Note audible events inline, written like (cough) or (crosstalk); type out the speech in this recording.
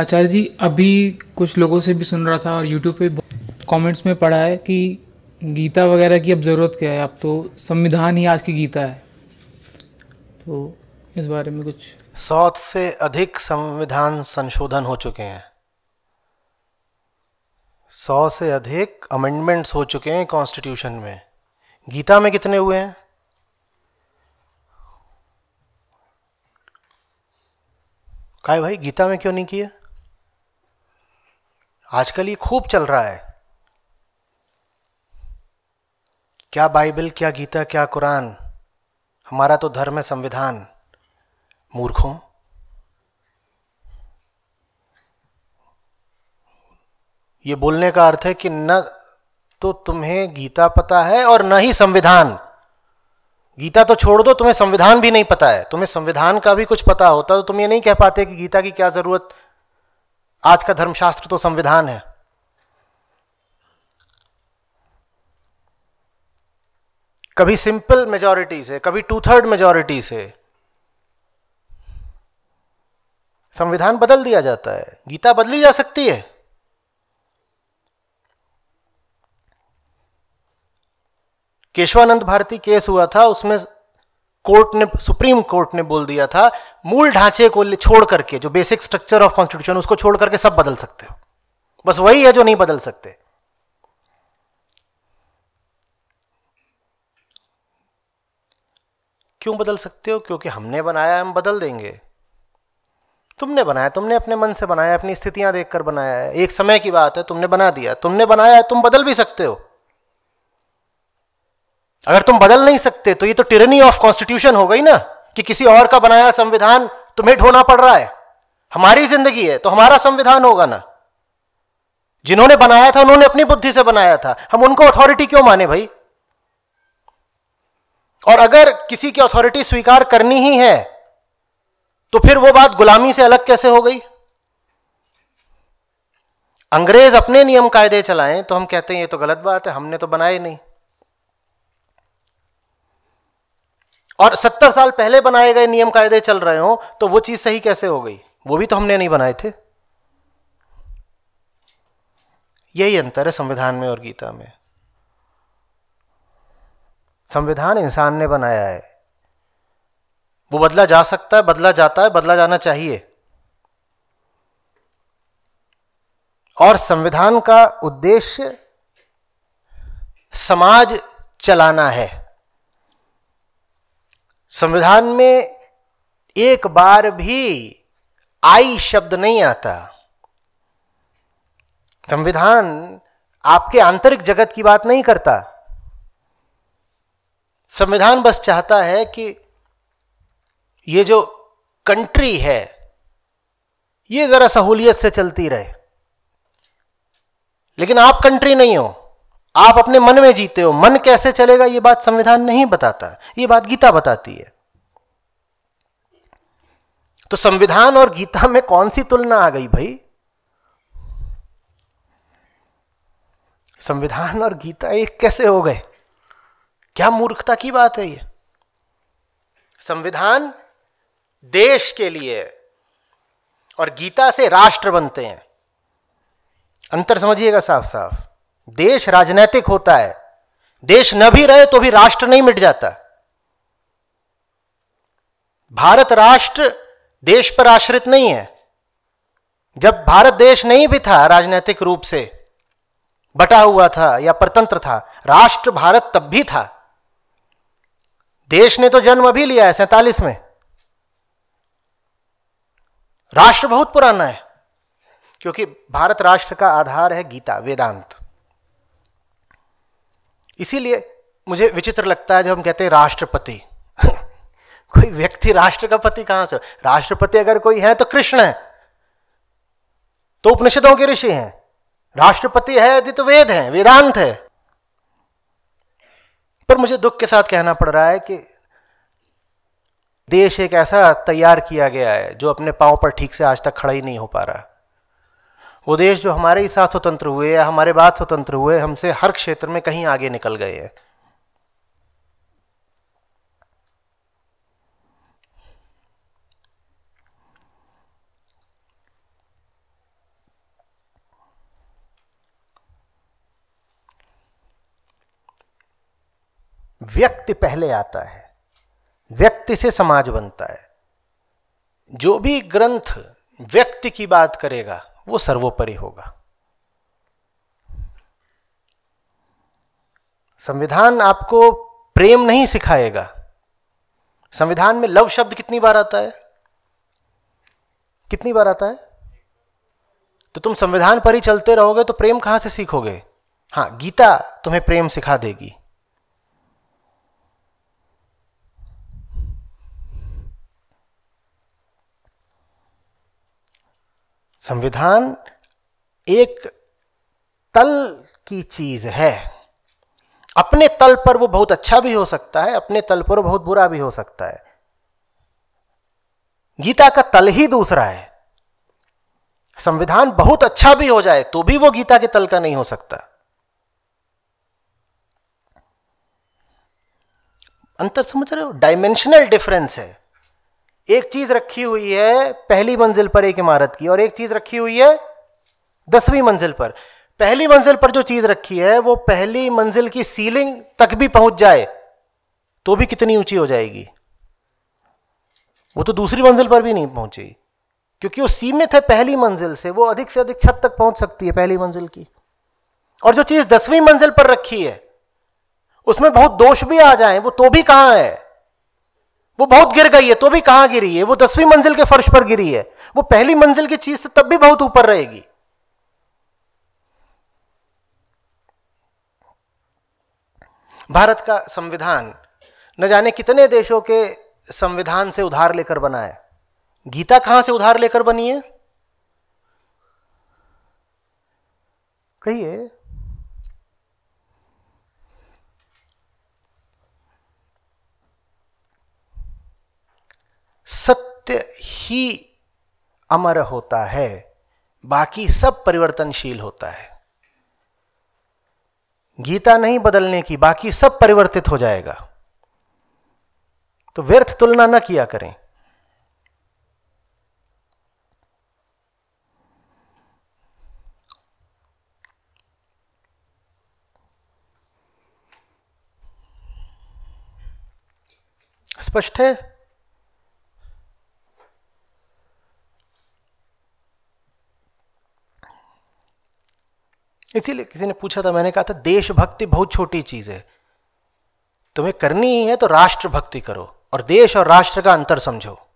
आचार्य जी अभी कुछ लोगों से भी सुन रहा था और यूट्यूब पे कमेंट्स में पढ़ा है कि गीता वगैरह की अब ज़रूरत क्या है अब तो संविधान ही आज की गीता है तो इस बारे में कुछ सौ से अधिक संविधान संशोधन हो चुके हैं सौ से अधिक अमेंडमेंट्स हो चुके हैं कॉन्स्टिट्यूशन में गीता में कितने हुए हैं काय भाई गीता में क्यों नहीं किया आजकल ये खूब चल रहा है क्या बाइबल क्या गीता क्या कुरान हमारा तो धर्म है संविधान मूर्खों ये बोलने का अर्थ है कि न तो तुम्हें गीता पता है और न ही संविधान गीता तो छोड़ दो तुम्हें संविधान भी नहीं पता है तुम्हें संविधान का भी कुछ पता होता तो तुम ये नहीं कह पाते कि गीता की क्या जरूरत आज का धर्मशास्त्र तो संविधान है कभी सिंपल मेजोरिटी से कभी टू थर्ड मेजोरिटी से संविधान बदल दिया जाता है गीता बदली जा सकती है केशवानंद भारती केस हुआ था उसमें कोर्ट ने सुप्रीम कोर्ट ने बोल दिया था मूल ढांचे को छोड़ करके जो बेसिक स्ट्रक्चर ऑफ कॉन्स्टिट्यूशन उसको छोड़ करके सब बदल सकते हो बस वही है जो नहीं बदल सकते क्यों बदल सकते हो क्योंकि हमने बनाया हम बदल देंगे तुमने बनाया तुमने अपने मन से बनाया अपनी स्थितियां देखकर बनाया है एक समय की बात है तुमने बना दिया तुमने बनाया है तुम बदल भी सकते हो अगर तुम बदल नहीं सकते तो ये तो टिरनी ऑफ कॉन्स्टिट्यूशन हो गई ना कि किसी और का बनाया संविधान तुम्हें ढोना पड़ रहा है हमारी जिंदगी है तो हमारा संविधान होगा ना जिन्होंने बनाया था उन्होंने अपनी बुद्धि से बनाया था हम उनको अथॉरिटी क्यों माने भाई और अगर किसी की अथॉरिटी स्वीकार करनी ही है तो फिर वो बात गुलामी से अलग कैसे हो गई अंग्रेज अपने नियम कायदे चलाएं तो हम कहते हैं ये तो गलत बात है हमने तो बनाए नहीं और सत्तर साल पहले बनाए गए नियम कायदे चल रहे हो तो वो चीज सही कैसे हो गई वो भी तो हमने नहीं बनाए थे यही अंतर है संविधान में और गीता में संविधान इंसान ने बनाया है वो बदला जा सकता है बदला जाता है बदला जाना चाहिए और संविधान का उद्देश्य समाज चलाना है संविधान में एक बार भी आई शब्द नहीं आता संविधान आपके आंतरिक जगत की बात नहीं करता संविधान बस चाहता है कि ये जो कंट्री है ये जरा सहूलियत से चलती रहे लेकिन आप कंट्री नहीं हो आप अपने मन में जीते हो मन कैसे चलेगा यह बात संविधान नहीं बताता यह बात गीता बताती है तो संविधान और गीता में कौन सी तुलना आ गई भाई संविधान और गीता एक कैसे हो गए क्या मूर्खता की बात है ये संविधान देश के लिए और गीता से राष्ट्र बनते हैं अंतर समझिएगा साफ साफ देश राजनैतिक होता है देश न भी रहे तो भी राष्ट्र नहीं मिट जाता भारत राष्ट्र देश पर आश्रित नहीं है जब भारत देश नहीं भी था राजनैतिक रूप से बटा हुआ था या परतंत्र था राष्ट्र भारत तब भी था देश ने तो जन्म भी लिया है सैतालीस में राष्ट्र बहुत पुराना है क्योंकि भारत राष्ट्र का आधार है गीता वेदांत इसीलिए मुझे विचित्र लगता है जब हम कहते हैं राष्ट्रपति (laughs) कोई व्यक्ति राष्ट्र का पति कहां से राष्ट्रपति अगर कोई है तो कृष्ण है तो उपनिषदों के ऋषि हैं राष्ट्रपति है यदि तो वेद है वेदांत है पर मुझे दुख के साथ कहना पड़ रहा है कि देश एक ऐसा तैयार किया गया है जो अपने पांव पर ठीक से आज तक खड़ा ही नहीं हो पा रहा वो देश जो हमारे ही साथ स्वतंत्र हुए या हमारे बाद स्वतंत्र हुए हमसे हर क्षेत्र में कहीं आगे निकल गए हैं व्यक्ति पहले आता है व्यक्ति से समाज बनता है जो भी ग्रंथ व्यक्ति की बात करेगा वो सर्वोपरि होगा संविधान आपको प्रेम नहीं सिखाएगा संविधान में लव शब्द कितनी बार आता है कितनी बार आता है तो तुम संविधान पर ही चलते रहोगे तो प्रेम कहां से सीखोगे हाँ गीता तुम्हें प्रेम सिखा देगी संविधान एक तल की चीज है अपने तल पर वो बहुत अच्छा भी हो सकता है अपने तल पर वो बहुत बुरा भी हो सकता है गीता का तल ही दूसरा है संविधान बहुत अच्छा भी हो जाए तो भी वो गीता के तल का नहीं हो सकता अंतर समझ रहे हो डायमेंशनल डिफरेंस है एक चीज रखी हुई है पहली मंजिल पर एक इमारत की और एक चीज रखी हुई है दसवीं मंजिल पर पहली मंजिल पर जो चीज रखी है वो पहली मंजिल की सीलिंग तक भी पहुंच जाए तो भी कितनी ऊंची हो जाएगी वो तो दूसरी मंजिल पर भी नहीं पहुंची क्योंकि वो सीमित है पहली मंजिल से वो अधिक से अधिक छत तक पहुंच सकती है पहली मंजिल की और जो चीज दसवीं मंजिल पर रखी है उसमें बहुत दोष भी आ जाए वो तो भी कहां है वो बहुत गिर गई है तो भी कहां गिरी है वो दसवीं मंजिल के फर्श पर गिरी है वो पहली मंजिल की चीज से तब भी बहुत ऊपर रहेगी भारत का संविधान न जाने कितने देशों के संविधान से उधार लेकर बना है गीता कहां से उधार लेकर बनी है कहिए सत्य ही अमर होता है बाकी सब परिवर्तनशील होता है गीता नहीं बदलने की बाकी सब परिवर्तित हो जाएगा तो व्यर्थ तुलना न किया करें स्पष्ट है इसीलिए किसी ने पूछा था मैंने कहा था देशभक्ति बहुत छोटी चीज़ है तुम्हें करनी ही है तो राष्ट्रभक्ति करो और देश और राष्ट्र का अंतर समझो